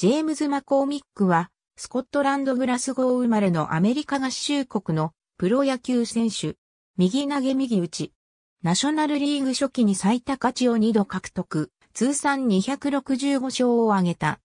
ジェームズ・マコーミックは、スコットランド・グラスゴー生まれのアメリカ合衆国のプロ野球選手。右投げ右打ち。ナショナルリーグ初期に最多勝ちを2度獲得、通算265勝を挙げた。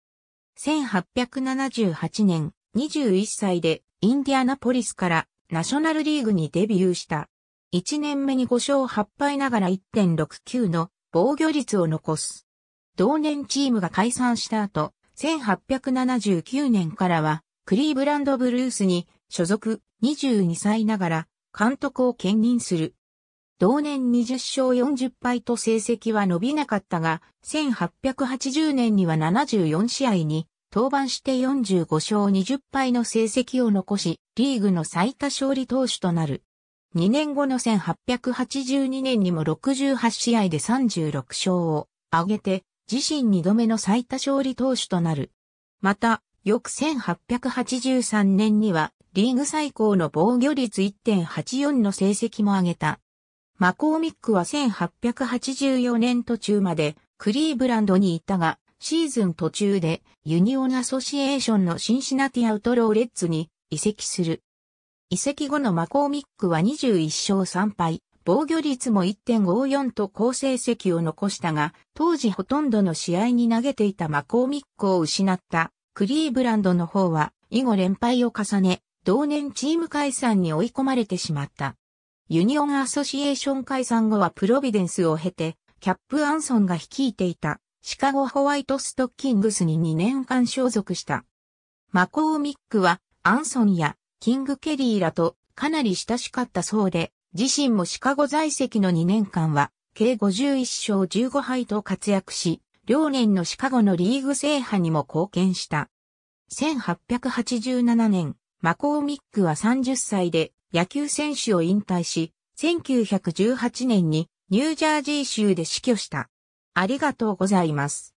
1878年、21歳でインディアナポリスからナショナルリーグにデビューした。1年目に5勝8敗ながら1.69の防御率を残す。同年チームが解散した後、1879年からは、クリーブランドブルースに所属22歳ながら監督を兼任する。同年20勝40敗と成績は伸びなかったが、1880年には74試合に登板して45勝20敗の成績を残し、リーグの最多勝利投手となる。2年後の1882年にも68試合で36勝を挙げて、自身2度目の最多勝利投手となる。また、翌1883年には、リーグ最高の防御率1.84の成績も上げた。マコーミックは1884年途中までクリーブランドにいたが、シーズン途中でユニオンアソシエーションのシンシナティアウトローレッツに移籍する。移籍後のマコーミックは21勝3敗、防御率も1.54と好成績を残したが、当時ほとんどの試合に投げていたマコーミックを失ったクリーブランドの方は、以後連敗を重ね、同年チーム解散に追い込まれてしまった。ユニオンアソシエーション解散後はプロビデンスを経て、キャップアンソンが率いていたシカゴホワイトストッキングスに2年間所属した。マコーミックはアンソンやキングケリーらとかなり親しかったそうで、自身もシカゴ在籍の2年間は、計51勝15敗と活躍し、両年のシカゴのリーグ制覇にも貢献した。1887年、マコーミックは30歳で野球選手を引退し、1918年にニュージャージー州で死去した。ありがとうございます。